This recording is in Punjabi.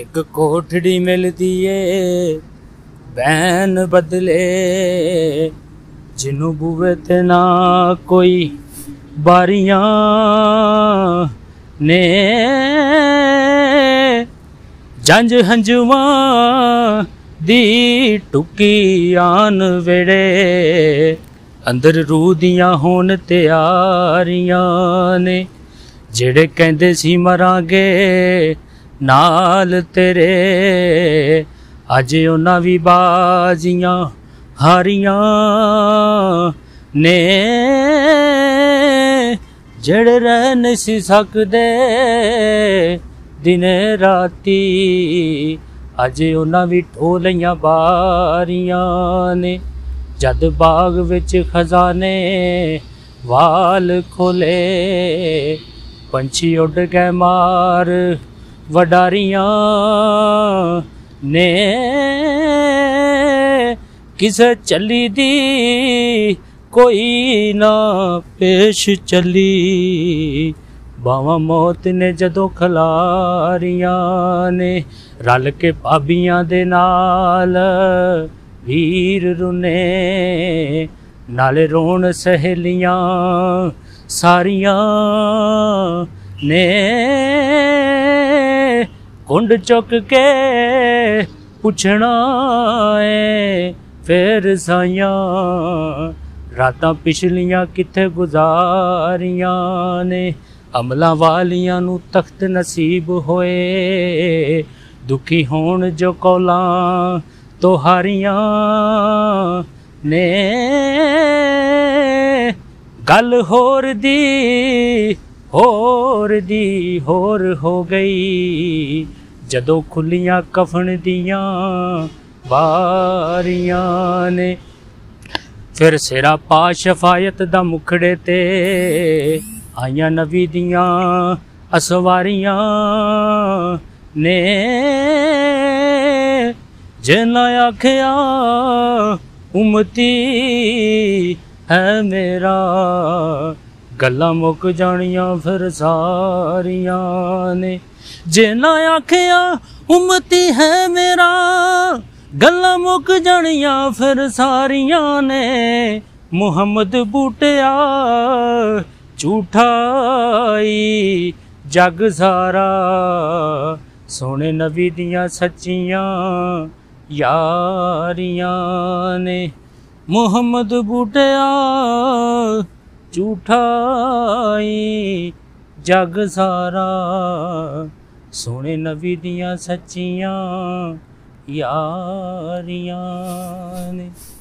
ਇੱਕ ਕੋਠੜੀ ਮਿਲਦੀ ਏ ਬੈਨ ਬਦਲੇ ਜਿਨੂੰ ਬੂਵੇ ਤੇ ਨਾ ਕੋਈ ਬਾਰੀਆਂ ਨੇ ਜੰਜ ਹੰਝੂਆਂ ਦੀ ਟੁਕੀ ਆਨ ਵੇੜੇ ਅੰਦਰ ਰੂਹ ਦੀਆਂ ਹੋਣ ਤਿਆਰੀਆਂ ਨੇ ਜਿਹੜੇ ਕਹਿੰਦੇ ਸੀ ਮਰਾਂਗੇ ਨਾਲ ਤੇਰੇ ਅੱਜ ਉਹਨਾਂ ਵੀ ਬਾਜ਼ੀਆਂ ਹਾਰੀਆਂ ਨੇ ਜੜ ਰਹਿ ਨਹੀਂ ਸਕਦੇ ਦਿਨੇ ਰਾਤੀ ਅੱਜ ਉਹਨਾਂ ਵੀ ਢੋਲੀਆਂ ਬਾਰੀਆਂ ਨੇ ਜਦ ਬਾਗ ਵਿੱਚ ਖਜ਼ਾਨੇ ਵਾਲ ਖੋਲੇ ਪੰਛੀ ਉੱਡ ਕੇ ਮਾਰ ਵਡਾਰੀਆਂ ਨੇ ਕਿਸ ਚੱਲੀ ਦੀ ਕੋਈ ਨਾ ਪੇਸ਼ ਚੱਲੀ ਬਾਵਾ ਮੌਤ ਨੇ ਜਦੋਂ ਖਲਾਰੀਆਂ ਨੇ ਰਲ ਕੇ ਭਾਬੀਆਂ ਦੇ ਨਾਲ ਵੀਰ ਰੁਨੇ ਨਾਲ ਰੋਣ ਸਹੇਲੀਆਂ ਸਾਰੀਆਂ ਨੇ ਕੁੰਡ ਚੁੱਕ ਕੇ ਪੁੱਛਣਾ ਏ ਫੇਰ ਸਾਇਆ ਰਾਤਾਂ ਪਿਛਲੀਆਂ ਕਿੱਥੇ ਗੁਜ਼ਾਰੀਆਂ ਨੇ ਅਮਲਾਂ ਵਾਲੀਆਂ ਨੂੰ ਤਖਤ ਨਸੀਬ ਹੋਏ ਦੁਖੀ ਹੋਣ ਜੋ ਕੋਲਾਂ ਤੋਹਾਰੀਆਂ ਨੇ ਗੱਲ ਹੋਰ ਦੀ ਹੋਰ ਦੀ ਹੋਰ ਹੋ ਗਈ ਜਦੋਂ ਖੁੱਲੀਆਂ ਕਫਨ ਦੀਆਂ ਵਾਰੀਆਂ ਨੇ ਫਿਰ ਸਿਰਾ ਪਾ ਸ਼ਫਾਇਤ ਦਾ ਮੁਖੜੇ ਤੇ ਆਈਆਂ ਨਵੀ ਦੀਆਂ ਅਸਵਾਰੀਆਂ ਨੇ ਜਿਨਾ ਆਖਿਆ ਉਮਤੀ ਹੈ ਮੇਰਾ ਗੱਲਾਂ ਮੁੱਕ ਜਾਣੀਆਂ ਫਿਰ ਸਾਰੀਆਂ ਨੇ ਜੇ ਨਾ ਆਖਿਆ ਉਮਤੀ ਹੈ ਮੇਰਾ ਗੱਲਾਂ ਮੁੱਕ ਜਾਣੀਆਂ ਫਿਰ ਸਾਰੀਆਂ ਨੇ ਮੁਹੰਮਦ ਬੂਟਿਆ ਝੂਠਾਈ ਜਗ ਸਾਰਾ ਸੋਹਣੇ ਨਬੀ ਦੀਆਂ ਸੱਚੀਆਂ ਯਾਰੀਆਂ ਨੇ ਮੁਹੰਮਦ ਬੂਟਿਆ ਝੂਠਾਏ ਜਗ ਸਾਰਾ ਸੋਹਣੇ ਨਬੀ ਦੀਆਂ ਸੱਚੀਆਂ ਯਾਰੀਆਂ ਨੇ